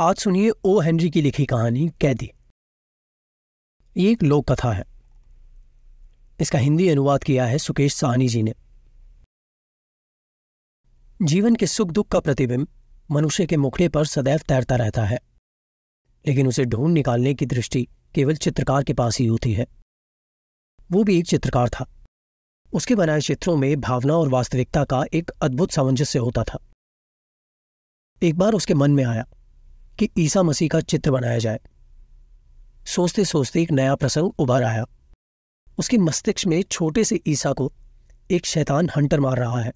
आज सुनिए O Henry की लिखी कहानी कैदी ये एक लोक कथा है इसका हिंदी अनुवाद किया है सुकेश सहनी जी ने जीवन के सुख दुख का प्रतिबिंब मनुष्य के मुखड़े पर सदैव तैरता रहता है लेकिन उसे ढूंढ निकालने की दृष्टि केवल चित्रकार के पास ही होती है वो भी एक चित्रकार था उसके बनाए चित्रों में भावना और वास्तविकता का एक अद्भुत सामंजस्य होता था एक बार उसके मन में आया कि ईसा मसीह का चित्र बनाया जाए सोचते सोचते एक नया प्रसंग उभर आया उसके मस्तिष्क में छोटे से ईसा को एक शैतान हंटर मार रहा है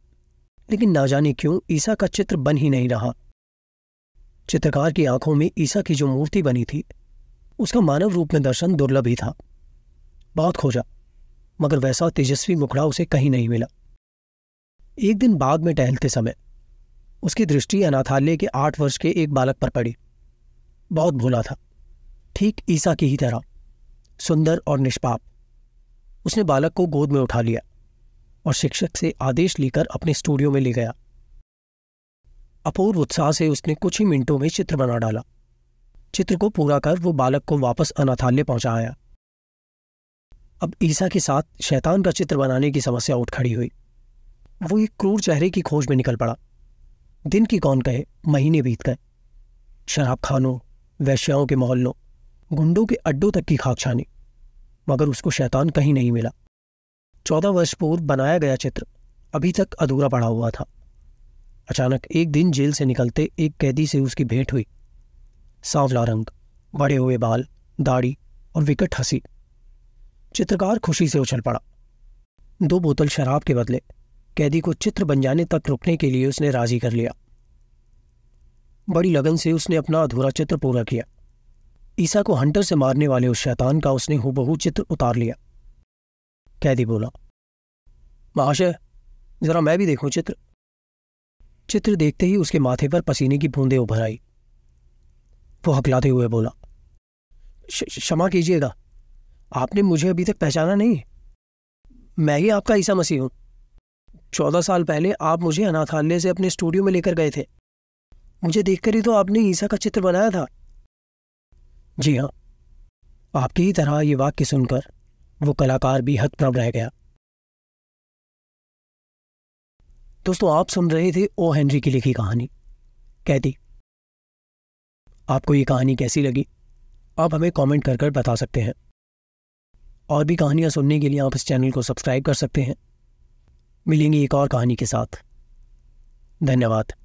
लेकिन ना जाने क्यों ईसा का चित्र बन ही नहीं रहा चित्रकार की आंखों में ईसा की जो मूर्ति बनी थी उसका मानव रूप में दर्शन दुर्लभ ही था बहुत खोजा मगर वैसा तेजस्वी मुखड़ा उसे कहीं नहीं मिला एक दिन बाद में टहलते समय उसकी दृष्टि अनाथालय के आठ वर्ष के एक बालक पर पड़ी बहुत भोला था ठीक ईसा की ही तरह सुंदर और निष्पाप उसने बालक को गोद में उठा लिया और शिक्षक से आदेश लेकर अपने स्टूडियो में ले गया अपूर्व उत्साह से उसने कुछ ही मिनटों में चित्र बना डाला चित्र को पूरा कर वो बालक को वापस अनाथालय पहुंचाया अब ईसा के साथ शैतान का चित्र बनाने की समस्या उठ खड़ी हुई वो एक क्रूर चेहरे की खोज में निकल पड़ा दिन की कौन कहे महीने बीत गए शराब खानों वैश्याओं के मोहल्लों गुंडों के अड्डों तक की खाक छानी मगर उसको शैतान कहीं नहीं मिला चौदह वर्ष पूर्व बनाया गया चित्र अभी तक अधूरा पड़ा हुआ था अचानक एक दिन जेल से निकलते एक कैदी से उसकी भेंट हुई सांवला रंग बड़े हुए बाल दाढ़ी और विकट हंसी चित्रकार खुशी से उछल पड़ा दो बोतल शराब के बदले कैदी को चित्र बन जाने तक रुकने के लिए उसने राजी कर लिया बड़ी लगन से उसने अपना अधूरा चित्र पूरा किया ईसा को हंटर से मारने वाले उस शैतान का उसने हुबहू चित्र उतार लिया कैदी बोला महाशय जरा मैं भी देखूं चित्र चित्र देखते ही उसके माथे पर पसीने की बूंदें उभर आई वो हकलाते हुए बोला क्षमा कीजिएगा आपने मुझे अभी तक पहचाना नहीं मैं ही आपका ईसा मसीह हूं चौदह साल पहले आप मुझे अनाथालय से अपने स्टूडियो में लेकर गए थे मुझे देखकर ही तो आपने ईसा का चित्र बनाया था जी हाँ आपकी ही तरह ये वाक्य सुनकर वो कलाकार भी हतप्रभ रह गया दोस्तों आप सुन रहे थे ओ हेनरी की लिखी कहानी कहती आपको ये कहानी कैसी लगी आप हमें कमेंट कर कर बता सकते हैं और भी कहानियां सुनने के लिए आप इस चैनल को सब्सक्राइब कर सकते हैं मिलेंगे एक और कहानी के साथ धन्यवाद